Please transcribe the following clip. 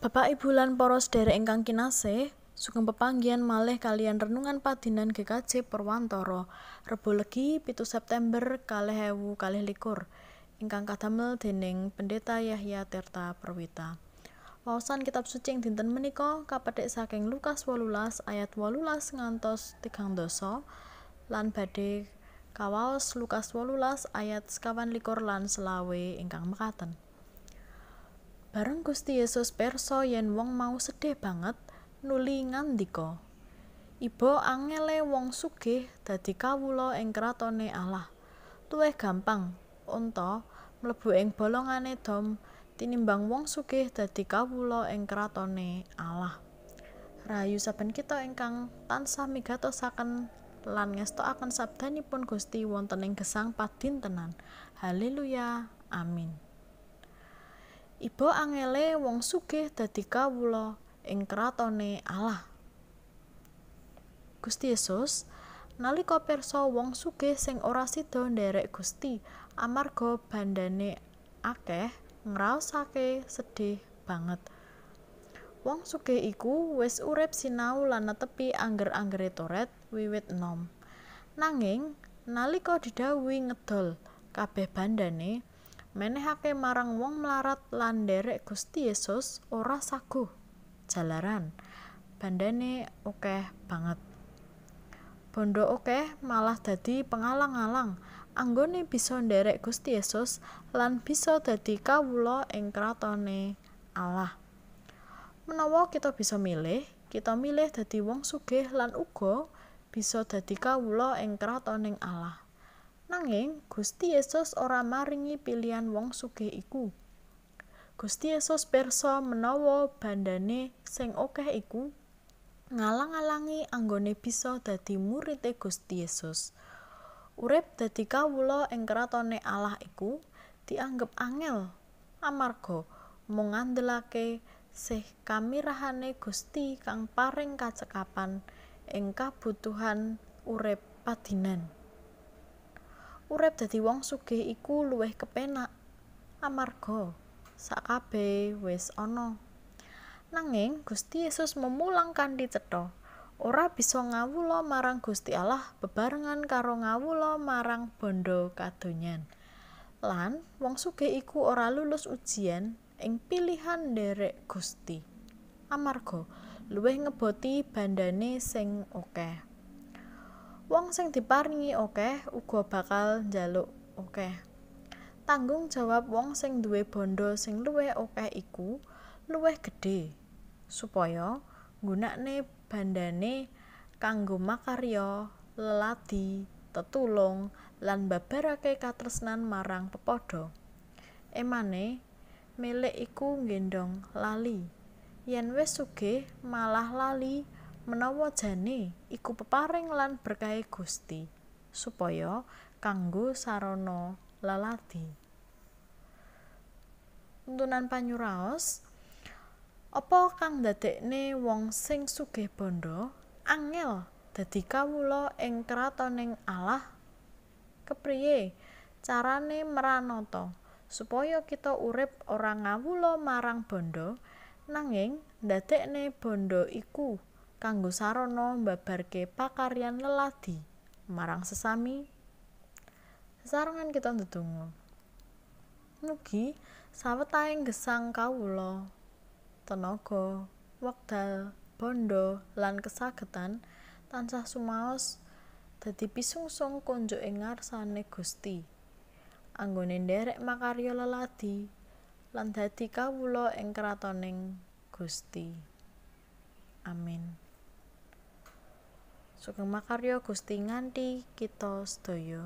Bapak Ibu lan para sedherek ingkang kinasih, sugeng pepanggihan malih kalian renungan padinan GKJ Perwantoro Rebo Legi 7 September 2022 ingkang kadamel dening Pendeta Yahya Tirta Perwita. Wawasan kitab suci dinten menika kapethik saking Lukas 18 ayat 18 ngantos 30 lan badhe kawaos Lukas 18 ayat likur, lan selawe ingkang mekaten. Bareng Gusti Yesus perso yen wong mau sedih banget, nuli ngandika. Ibo angele wong sugih dadi kawula ing kratone Allah. Tuweh gampang, onto mlebu ing bolongane dom tinimbang wong sugih dadi kawula ing kratone Allah. Rayu saben kita ingkang tansah migatosaken lan ngestokaken sabdanipun Gusti wonten ing gesang padintenan. Haleluya. Amin. Iba angele wong sugih dadi kawula ing kratone Allah. Gusti Yesus nalika pirsa wong sugih sing ora sida nderek Gusti amarga bandane akeh ngrasake sedih banget. Wong sugih iku wis urip sinau lan netepi anger-anggere toret wiwit nom. Nanging nalika didhawuhi ngedol kabeh bandane menehake marang wong melarat lan nderek Gusti Yesus ora saguh jalaran bandane akeh banget bondo akeh malah dadi pengalang-alang anggone bisa nderek Gusti Yesus lan bisa dadi kawula ing kratone Allah menawa kita bisa milih kita milih dadi wong sugih lan uga bisa dadi kawula ing kratoning Allah Nanging Gusti Yesus ora maringi pilihan wong sugih iku. Gusti Yesus perso menawa bandane sing akeh iku ngalang-alangi anggone bisa dadi muridé Gusti Yesus. Urip dadi kawula ing kratone Allah iku dianggep angel amarga mung ngandelake sih kamirahane Gusti kang paring kacekapan ing kabutuhan urip padinan. Urep dadi wong sugih iku luweh kepenak amarga sakabeh wis ana. Nanging Gusti Yesus memulangkan kanthi ora bisa ngawula marang Gusti Allah bebarengan karo ngawula marang bondo kadonyan. Lan wong sugih iku ora lulus ujian ing pilihan nderek Gusti. Amarga luweh ngeboti bandane sing akeh. wong sing diparingi okeh okay, uga bakal njaluk okeh. Tanggung jawab wong sing duwe bondo sing luwih okeh iku luwih gedhe supaya nggunakne bandane kanggo makarya, leladi, tetulung lan babarake katresnan marang pepodo. Emane milik iku nggendong lali. Yen wis sugih malah lali menawa jane iku peparing lan berkahe Gusti supaya kanggo sarana leladi. Tuntunan panyuraos apa kang dadekne wong sing sugih bondo angel dadi kawula ing kratoning Allah kepriye carane meranoto supaya kita urip ora ngawula marang bondo nanging ndadekne bondo iku kanggo sarana mbabarke pakaryan leladi marang sesami sesarengan kita ndedonga mugi sawetahing gesang kawula tenaga wekdal bondo lan kesagetan tansah sumaos dadi pisungsung konjuk ing ngarsane Gusti anggone nderek makarya leladi lan dadi kawula ing keratoning Gusti Amin Sugeng makaryo Gusti nganti kita sedaya